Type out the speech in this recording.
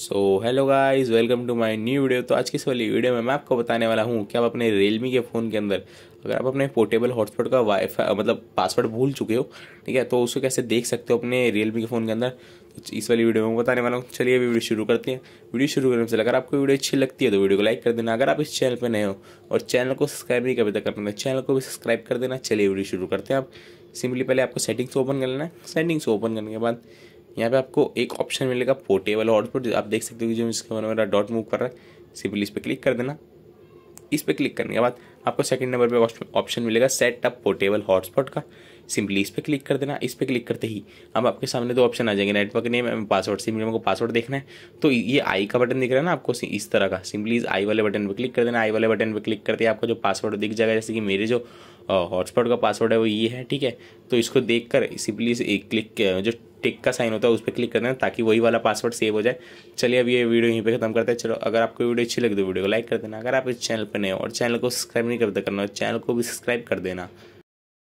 so hello guys welcome to my new video तो आज की इस वाली वीडियो में मैं आपको बताने वाला हूँ कि आप अपने रियलमी के फ़ोन के अंदर अगर आप अपने पोर्टेबल हॉटस्पॉट का वाईफाई मतलब पासवर्ड भूल चुके हो ठीक है तो उसको कैसे देख सकते हो अपने रियलमी के फ़ोन के अंदर तो इस वाली वीडियो में बताने वाला हूँ चलिए अभी वीडियो शुरू करते हैं वीडियो शुरू करने से अगर आपको वीडियो अच्छी लगती है तो वीडियो को लाइक कर देना अगर आप इस चैनल पर नए हो और चैनल को सब्सक्राइब नहीं कभी तक कर चैनल तो को भी सब्सक्राइब कर देना चलिए वीडियो शुरू करते हैं आप सिंपली पहले आपको सेटिंग्स ओपन कर लेना है सेटिंग्स ओपन करने के बाद यहाँ पे आपको एक ऑप्शन मिलेगा पोर्टेबल हॉटस्पॉट आप देख सकते हो कि जो इसके बारे में डॉट मूव कर रहा है सिंपली इस पर क्लिक कर देना इस पर क्लिक करने के बाद आपको सेकंड नंबर पे ऑप्शन मिलेगा सेट अप पोर्टेबल हॉटस्पॉट का सिंपली इस पर क्लिक कर देना इस पर क्लिक करते ही अब आपके सामने दो ऑप्शन आ जाएंगे नेटवर्क नेम पासवर्ड सिंपली हमको पासवर्ड देखना है तो ये आई का बटन दिख रहा है ना आपको इस तरह का सिंपली इस आई वाले बटन पर क्लिक कर देना आई वाले बटन पर क्लिक करते ही आपको जो पासवर्ड दिख जाएगा जैसे कि मेरे जो हॉटस्पॉट का पासवर्ड है वो ये है ठीक है तो इसको देख कर सिंपली क्लिक जो टिक का साइन होता है उस पर क्लिक कर देना ताकि वही वाला पासवर्ड सेव हो जाए चलिए अब ये वीडियो यहीं पे खत्म करते हैं चलो अगर आपको वीडियो अच्छी लगी तो वीडियो को लाइक कर देना अगर आप इस चैनल पर नए हो और चैनल को सब्सक्राइब नहीं करते करना चैनल को भी सब्सक्राइब कर देना